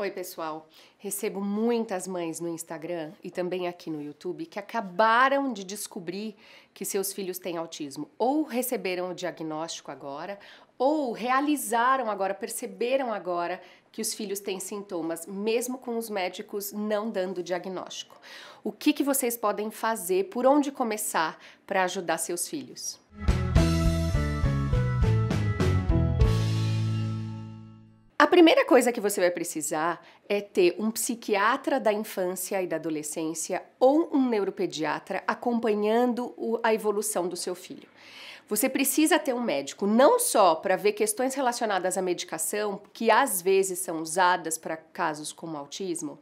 Oi, pessoal. Recebo muitas mães no Instagram e também aqui no YouTube que acabaram de descobrir que seus filhos têm autismo. Ou receberam o diagnóstico agora, ou realizaram agora, perceberam agora que os filhos têm sintomas, mesmo com os médicos não dando diagnóstico. O que, que vocês podem fazer? Por onde começar para ajudar seus filhos? Música primeira coisa que você vai precisar é ter um psiquiatra da infância e da adolescência ou um neuropediatra acompanhando a evolução do seu filho. Você precisa ter um médico, não só para ver questões relacionadas à medicação, que às vezes são usadas para casos como autismo,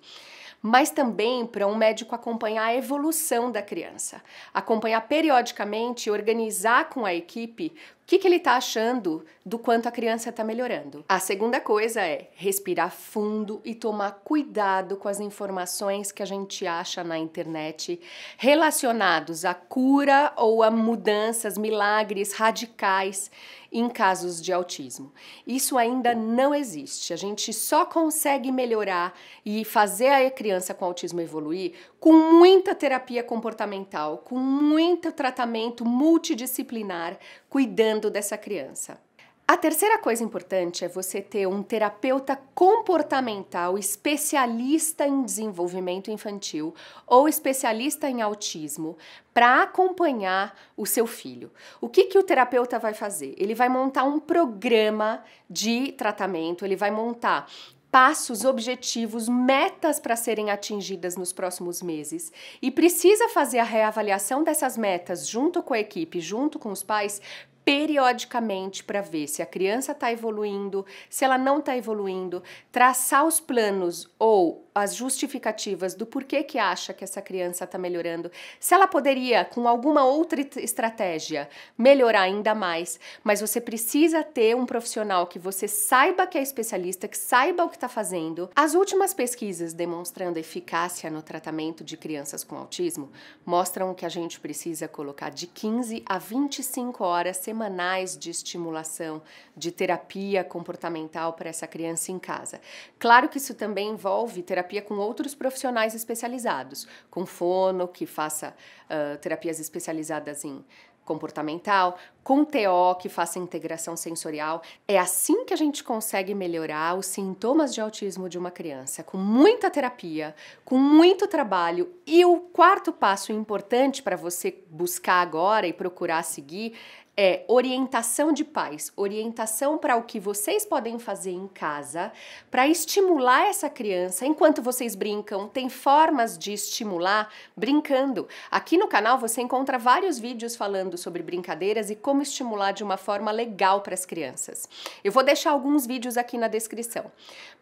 mas também para um médico acompanhar a evolução da criança, acompanhar periodicamente, organizar com a equipe que, que ele está achando do quanto a criança está melhorando. A segunda coisa é respirar fundo e tomar cuidado com as informações que a gente acha na internet relacionados à cura ou a mudanças, milagres radicais em casos de autismo. Isso ainda não existe. A gente só consegue melhorar e fazer a criança com autismo evoluir com muita terapia comportamental, com muito tratamento multidisciplinar, cuidando dessa criança. A terceira coisa importante é você ter um terapeuta comportamental especialista em desenvolvimento infantil ou especialista em autismo para acompanhar o seu filho. O que, que o terapeuta vai fazer? Ele vai montar um programa de tratamento, ele vai montar passos, objetivos, metas para serem atingidas nos próximos meses e precisa fazer a reavaliação dessas metas junto com a equipe, junto com os pais, periodicamente para ver se a criança está evoluindo, se ela não está evoluindo, traçar os planos ou as justificativas do porquê que acha que essa criança está melhorando, se ela poderia, com alguma outra estratégia, melhorar ainda mais, mas você precisa ter um profissional que você saiba que é especialista, que saiba o que está fazendo. As últimas pesquisas demonstrando eficácia no tratamento de crianças com autismo mostram que a gente precisa colocar de 15 a 25 horas semanais de estimulação, de terapia comportamental para essa criança em casa. Claro que isso também envolve terapia terapia com outros profissionais especializados, com fono, que faça uh, terapias especializadas em comportamental, com TO que faça integração sensorial. É assim que a gente consegue melhorar os sintomas de autismo de uma criança, com muita terapia, com muito trabalho. E o quarto passo importante para você buscar agora e procurar seguir é orientação de pais, orientação para o que vocês podem fazer em casa para estimular essa criança enquanto vocês brincam. Tem formas de estimular brincando. Aqui no canal você encontra vários vídeos falando sobre brincadeiras e como como estimular de uma forma legal para as crianças. Eu vou deixar alguns vídeos aqui na descrição.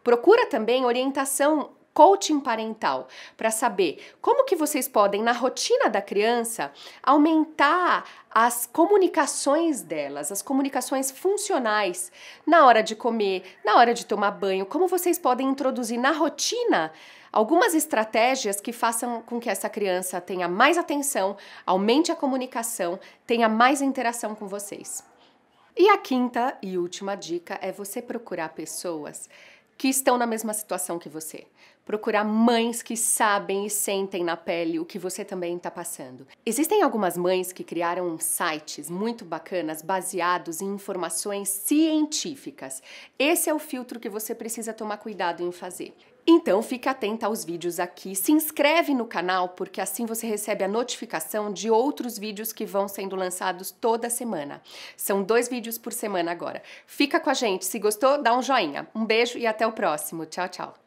Procura também orientação coaching parental para saber como que vocês podem na rotina da criança aumentar as comunicações delas, as comunicações funcionais na hora de comer, na hora de tomar banho, como vocês podem introduzir na rotina algumas estratégias que façam com que essa criança tenha mais atenção, aumente a comunicação, tenha mais interação com vocês. E a quinta e última dica é você procurar pessoas que estão na mesma situação que você procurar mães que sabem e sentem na pele o que você também está passando. Existem algumas mães que criaram sites muito bacanas baseados em informações científicas. Esse é o filtro que você precisa tomar cuidado em fazer. Então fique atenta aos vídeos aqui, se inscreve no canal porque assim você recebe a notificação de outros vídeos que vão sendo lançados toda semana. São dois vídeos por semana agora. Fica com a gente, se gostou dá um joinha. Um beijo e até o próximo. Tchau, tchau.